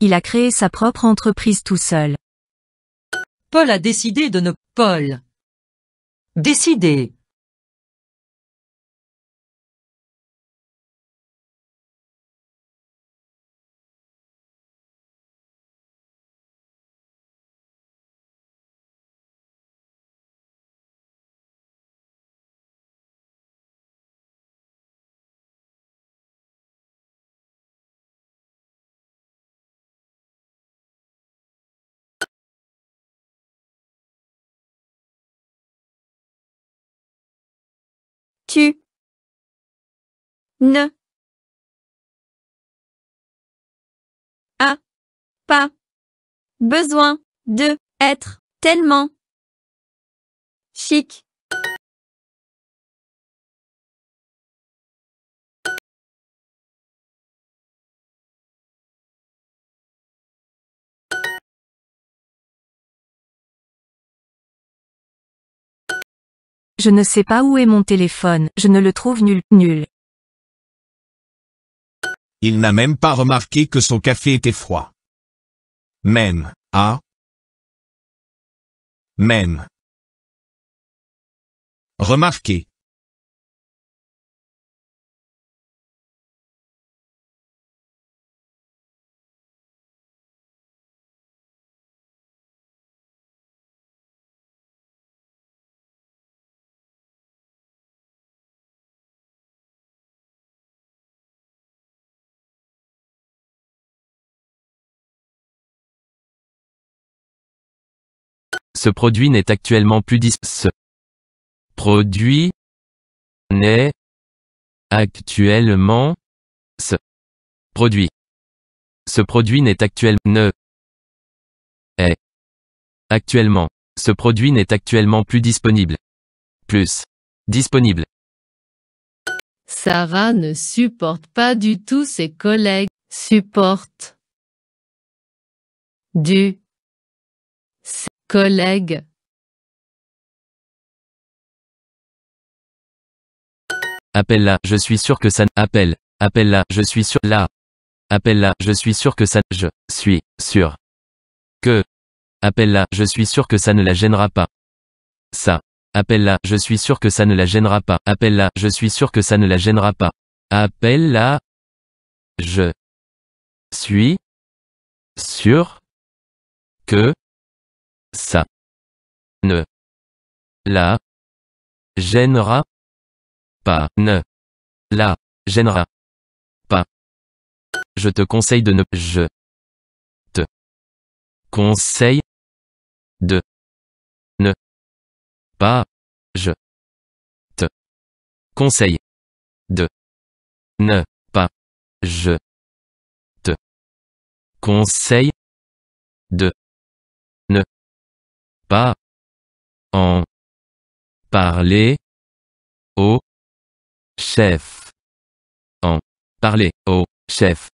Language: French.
il a créé sa propre entreprise tout seul. Paul a décidé de ne Paul décider tu ne as pas besoin de être tellement chic. Je ne sais pas où est mon téléphone, je ne le trouve nul, nul. Il n'a même pas remarqué que son café était froid. Même, ah. Même. Remarquez. Ce produit n'est actuellement plus dis... Ce produit n'est actuellement ce produit. Ce produit n'est actuellement ne est actuellement. Ce produit n'est actuellement plus disponible. Plus disponible. Sarah ne supporte pas du tout ses collègues. Supporte. Du collègue Appelle-la, je suis sûr que ça appelle. Appelle-la, je suis sûr là. Appelle-la, je suis sûr que ça je suis sûr que appelle-la, je suis sûr que ça ne la gênera pas. Ça appelle-la, je suis sûr que ça ne la gênera pas. Appelle-la, je suis sûr que ça ne la gênera pas. Appelle-la je suis sûr que ça ne la gênera pas. Ne la gênera pas. Je te conseille de ne je te conseille de ne pas je te conseille de ne pas je te conseille de ne pas en parler au chef. En parler au chef.